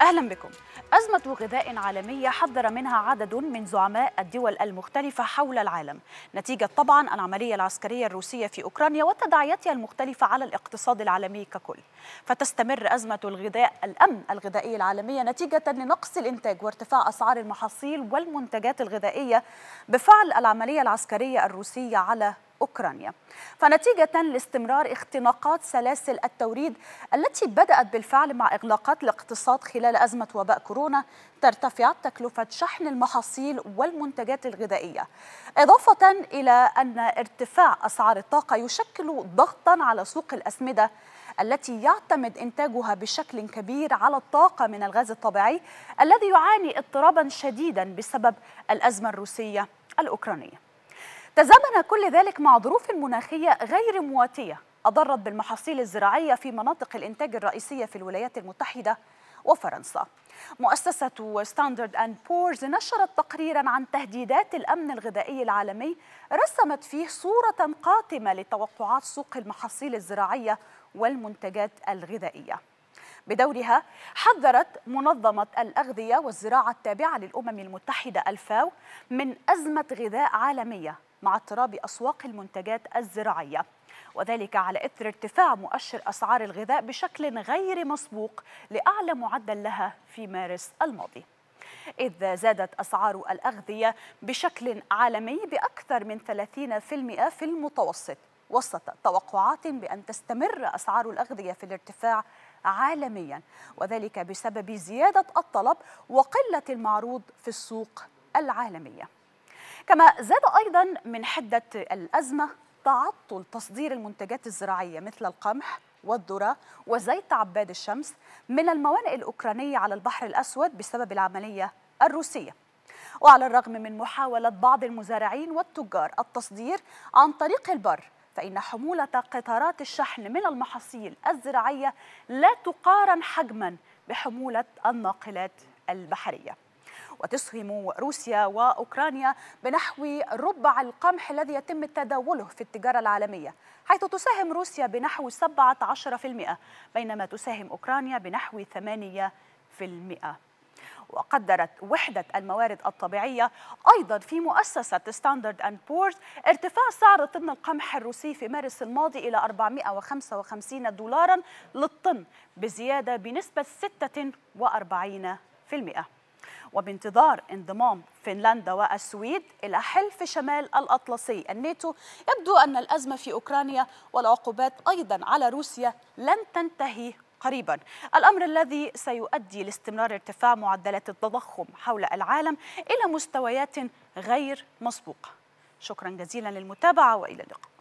أهلا بكم أزمة غذاء عالمية حذر منها عدد من زعماء الدول المختلفة حول العالم نتيجة طبعا العملية العسكرية الروسية في أوكرانيا وتداعياتها المختلفة على الاقتصاد العالمي ككل فتستمر أزمة الغذاء الأمن الغذائي العالمية نتيجة لنقص الإنتاج وارتفاع أسعار المحاصيل والمنتجات الغذائية بفعل العملية العسكرية الروسية على أوكرانيا فنتيجة لاستمرار اختناقات سلاسل التوريد التي بدأت بالفعل مع إغلاقات الاقتصاد خلال أزمة وباء كورونا ترتفع تكلفة شحن المحاصيل والمنتجات الغذائية إضافة إلى أن ارتفاع أسعار الطاقة يشكل ضغطا على سوق الأسمدة التي يعتمد إنتاجها بشكل كبير على الطاقة من الغاز الطبيعي الذي يعاني اضطرابا شديدا بسبب الأزمة الروسية الأوكرانية تزامن كل ذلك مع ظروف مناخية غير مواتية أضرت بالمحاصيل الزراعية في مناطق الإنتاج الرئيسية في الولايات المتحدة وفرنسا مؤسسة ستاندرد أند بورز نشرت تقريرا عن تهديدات الأمن الغذائي العالمي رسمت فيه صورة قاتمة لتوقعات سوق المحاصيل الزراعية والمنتجات الغذائية بدورها حذرت منظمة الأغذية والزراعة التابعة للأمم المتحدة الفاو من أزمة غذاء عالمية مع اضطراب أسواق المنتجات الزراعية وذلك على إثر ارتفاع مؤشر أسعار الغذاء بشكل غير مسبوق لأعلى معدل لها في مارس الماضي إذ زادت أسعار الأغذية بشكل عالمي بأكثر من 30% في المتوسط وسط توقعات بأن تستمر أسعار الأغذية في الارتفاع عالميا وذلك بسبب زيادة الطلب وقلة المعروض في السوق العالمية كما زاد أيضا من حدة الأزمة تعطل تصدير المنتجات الزراعية مثل القمح والذرة وزيت عباد الشمس من الموانئ الأوكرانية على البحر الأسود بسبب العملية الروسية وعلى الرغم من محاولة بعض المزارعين والتجار التصدير عن طريق البر فإن حمولة قطارات الشحن من المحاصيل الزراعية لا تقارن حجما بحمولة الناقلات البحرية وتسهم روسيا وأوكرانيا بنحو ربع القمح الذي يتم تداوله في التجارة العالمية حيث تساهم روسيا بنحو 17% بينما تساهم أوكرانيا بنحو 8% وقدرت وحدة الموارد الطبيعية أيضا في مؤسسة ستاندرد أند بورز ارتفاع سعر طن القمح الروسي في مارس الماضي إلى 455 دولارا للطن بزيادة بنسبة 46% وبانتظار انضمام فنلندا والسويد إلى حلف شمال الأطلسي الناتو يبدو أن الأزمة في أوكرانيا والعقوبات أيضا على روسيا لن تنتهي قريبا الأمر الذي سيؤدي لاستمرار ارتفاع معدلات التضخم حول العالم إلى مستويات غير مسبوقة شكرا جزيلا للمتابعة وإلى اللقاء